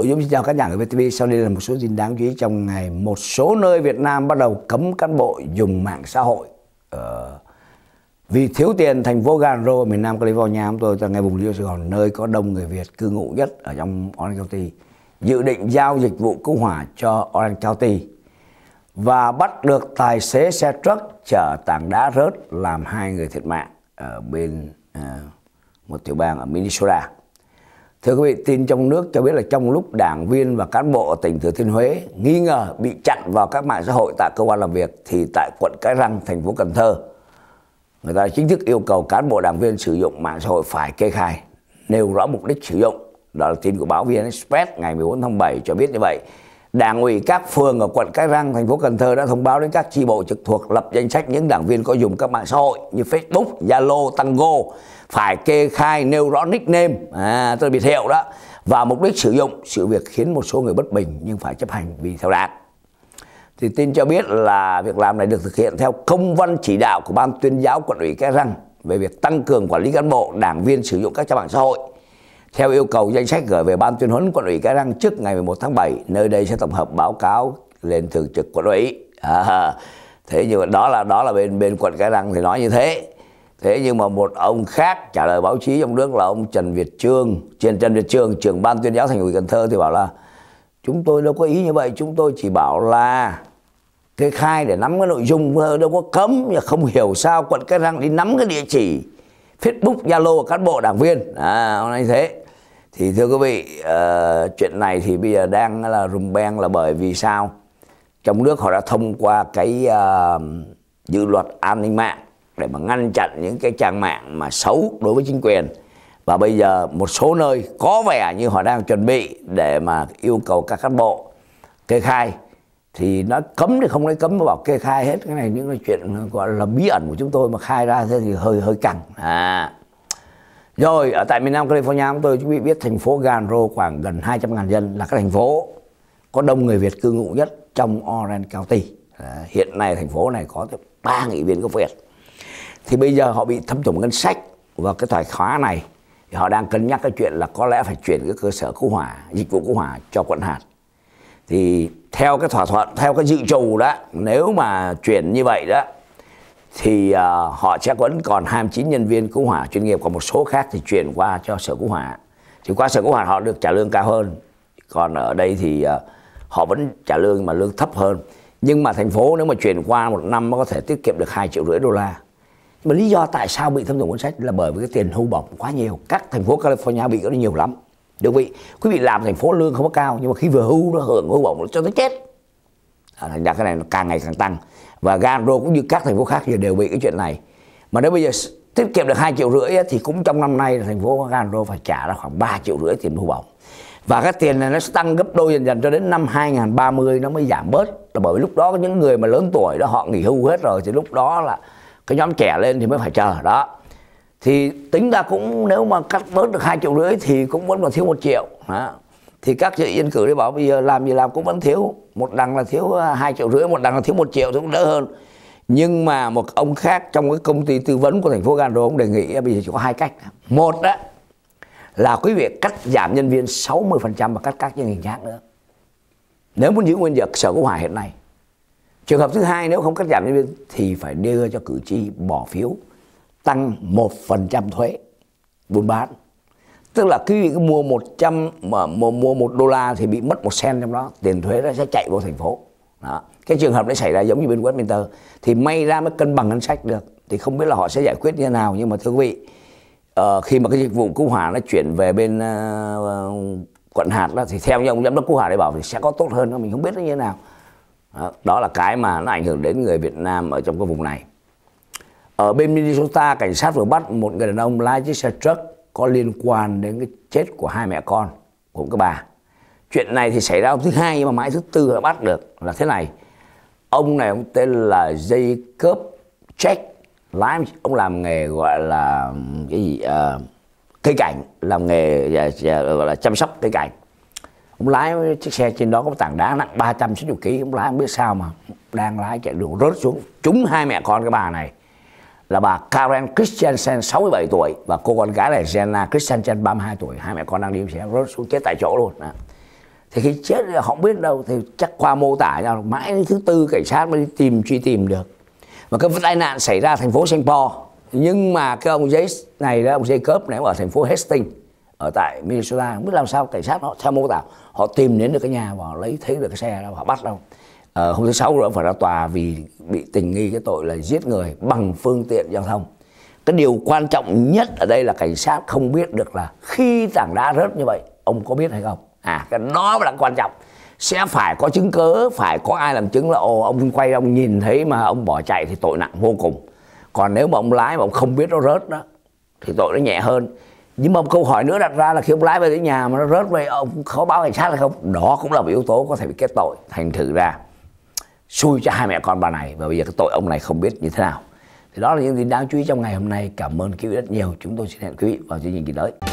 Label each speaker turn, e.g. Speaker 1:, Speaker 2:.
Speaker 1: Tôi Dũng xin chào các nhà ở VTV. Sau đây là một số tin đáng chú ý trong ngày. Một số nơi Việt Nam bắt đầu cấm cán bộ dùng mạng xã hội. Ờ, vì thiếu tiền, thành phố Garo miền Nam California chúng tôi ngay vùng Liêu Sài Gòn nơi có đông người Việt cư ngụ nhất ở trong Orange County dự định giao dịch vụ cứu hỏa cho Orange County và bắt được tài xế xe truck chở tảng đá rớt làm hai người thiệt mạng ở bên uh, một tiểu bang ở Minnesota. Thưa quý vị, tin trong nước cho biết là trong lúc đảng viên và cán bộ ở tỉnh Thừa Thiên Huế nghi ngờ bị chặn vào các mạng xã hội tại cơ quan làm việc thì tại quận Cái Răng, thành phố Cần Thơ, người ta chính thức yêu cầu cán bộ đảng viên sử dụng mạng xã hội phải kê khai, nêu rõ mục đích sử dụng. Đó là tin của báo VN Express ngày 14 tháng 7 cho biết như vậy. Đảng ủy các phường ở quận Cái Răng, thành phố Cần Thơ đã thông báo đến các chi bộ trực thuộc lập danh sách những đảng viên có dùng các mạng xã hội như Facebook, Zalo, Tango phải kê khai nêu rõ nickname, à, tôi biệt hiệu đó và mục đích sử dụng. Sự việc khiến một số người bất bình nhưng phải chấp hành vì theo đảng. Thì tin cho biết là việc làm này được thực hiện theo công văn chỉ đạo của Ban tuyên giáo quận ủy Cái Răng về việc tăng cường quản lý cán bộ, đảng viên sử dụng các trang mạng xã hội theo yêu cầu danh sách gửi về Ban tuyên huấn quận ủy Cái Răng trước ngày 11 tháng 7, nơi đây sẽ tổng hợp báo cáo lên thường trực quận ủy. À, thế nhưng mà đó là đó là bên bên quận Cái Răng thì nói như thế. Thế nhưng mà một ông khác trả lời báo chí trong nước là ông Trần Việt Trương, trên Trần Việt Trương, trưởng ban tuyên giáo thành ủy Cần Thơ thì bảo là chúng tôi đâu có ý như vậy, chúng tôi chỉ bảo là kê khai để nắm cái nội dung đâu có cấm và không hiểu sao quận cái răng đi nắm cái địa chỉ Facebook Zalo của cán bộ đảng viên à hôm nay thế thì thưa quý vị uh, chuyện này thì bây giờ đang là rùm beng là bởi vì sao trong nước họ đã thông qua cái uh, dự luật an ninh mạng để mà ngăn chặn những cái trang mạng mà xấu đối với chính quyền và bây giờ một số nơi có vẻ như họ đang chuẩn bị để mà yêu cầu các cán bộ kê khai thì nó cấm thì không lấy cấm mà bảo kê khai hết cái này những cái chuyện gọi là bí ẩn của chúng tôi mà khai ra thế thì hơi hơi căng à rồi ở tại miền Nam California chúng tôi quý vị biết thành phố Ganro khoảng gần 200.000 dân là cái thành phố có đông người Việt cư ngụ nhất trong Orange County. Ờ, hiện nay thành phố này có tới 3 nghị viên gốc Việt. Thì bây giờ họ bị thâm thủng ngân sách và cái thoải khóa này thì họ đang cân nhắc cái chuyện là có lẽ phải chuyển cái cơ sở cứu hỏa, dịch vụ cứu hỏa cho quận hạt. Thì theo cái thỏa thuận, theo cái dự trù đó, nếu mà chuyển như vậy đó thì à, họ sẽ vẫn còn 29 nhân viên cứu hỏa chuyên nghiệp còn một số khác thì chuyển qua cho sở cứu hỏa thì qua sở cứu hỏa họ được trả lương cao hơn còn ở đây thì à, họ vẫn trả lương mà lương thấp hơn nhưng mà thành phố nếu mà chuyển qua một năm nó có thể tiết kiệm được hai triệu rưỡi đô la nhưng mà lý do tại sao bị thâm dụng ngân sách là bởi vì cái tiền hưu bổng quá nhiều các thành phố California bị cái đó nhiều lắm được vị quý vị làm thành phố lương không có cao nhưng mà khi vừa hưu nó hưởng hưu bổng nó cho nó chết thành ra cái này nó càng ngày càng tăng và Garo cũng như các thành phố khác giờ đều bị cái chuyện này mà nếu bây giờ tiết kiệm được hai triệu rưỡi thì cũng trong năm nay thành phố Garo phải trả ra khoảng 3 triệu rưỡi tiền hưu bổng và cái tiền này nó sẽ tăng gấp đôi dần dần cho đến năm 2030 nó mới giảm bớt là bởi vì lúc đó những người mà lớn tuổi đó họ nghỉ hưu hết rồi thì lúc đó là cái nhóm trẻ lên thì mới phải chờ đó thì tính ra cũng nếu mà cắt bớt được hai triệu rưỡi thì cũng vẫn còn thiếu một triệu đó thì các dự yên cử đi bảo bây giờ làm gì làm cũng vẫn thiếu một đằng là thiếu à, hai triệu rưỡi một đằng là thiếu một triệu thì cũng đỡ hơn nhưng mà một ông khác trong cái công ty tư vấn của thành phố Gan Rô ông đề nghị bây giờ chỉ có hai cách một đó là quý vị cắt giảm nhân viên 60% và cắt các chương trình khác nữa nếu muốn giữ nguyên vật sở hữu hòa hiện nay trường hợp thứ hai nếu không cắt giảm nhân viên thì phải đưa cho cử tri bỏ phiếu tăng 1% thuế buôn bán tức là quý vị cứ mua 100 mà mua, một đô la thì bị mất một sen trong đó tiền thuế nó sẽ chạy vào thành phố đó. cái trường hợp đấy xảy ra giống như bên Westminster thì may ra mới cân bằng ngân sách được thì không biết là họ sẽ giải quyết như thế nào nhưng mà thưa quý vị ờ, khi mà cái dịch vụ cứu hỏa nó chuyển về bên ờ, quận hạt đó thì theo như ông giám đốc cứu hỏa để bảo thì sẽ có tốt hơn mình không biết nó như thế nào đó là cái mà nó ảnh hưởng đến người Việt Nam ở trong cái vùng này ở bên Minnesota cảnh sát vừa bắt một người đàn ông lái chiếc xe truck có liên quan đến cái chết của hai mẹ con của cái bà chuyện này thì xảy ra hôm thứ hai nhưng mà mãi thứ tư đã bắt được là thế này ông này ông tên là Jacob Jack lái ông làm nghề gọi là cái gì à, cây cảnh làm nghề dạ, dạ, gọi là chăm sóc cây cảnh ông lái chiếc xe trên đó có một tảng đá nặng 300 trăm kg ông lái không biết sao mà đang lái chạy đường rớt xuống trúng hai mẹ con cái bà này là bà Karen Christensen 67 tuổi và cô con gái là Jenna Christensen 32 tuổi hai mẹ con đang đi xe rớt xuống chết tại chỗ luôn thì khi chết họ không biết đâu thì chắc qua mô tả nhau mãi đến thứ tư cảnh sát mới tìm truy tìm được và cái tai nạn xảy ra thành phố Singapore nhưng mà cái ông giấy này đó ông Jacob này ở thành phố Hastings ở tại Minnesota không biết làm sao cảnh sát họ theo mô tả họ tìm đến được cái nhà và họ lấy thấy được cái xe đó họ bắt đâu à, hôm thứ sáu rồi phải ra tòa vì bị tình nghi cái tội là giết người bằng phương tiện giao thông cái điều quan trọng nhất ở đây là cảnh sát không biết được là khi tảng đá rớt như vậy ông có biết hay không à cái đó là quan trọng sẽ phải có chứng cớ phải có ai làm chứng là ồ ông quay ông nhìn thấy mà ông bỏ chạy thì tội nặng vô cùng còn nếu mà ông lái mà ông không biết nó rớt đó thì tội nó nhẹ hơn nhưng mà một câu hỏi nữa đặt ra là khi ông lái về tới nhà mà nó rớt về ông có báo cảnh sát hay không đó cũng là một yếu tố có thể bị kết tội thành thử ra xui cho hai mẹ con bà này và bây giờ cái tội ông này không biết như thế nào thì đó là những gì đáng chú ý trong ngày hôm nay cảm ơn quý vị rất nhiều chúng tôi xin hẹn quý vị vào chương trình kỳ tới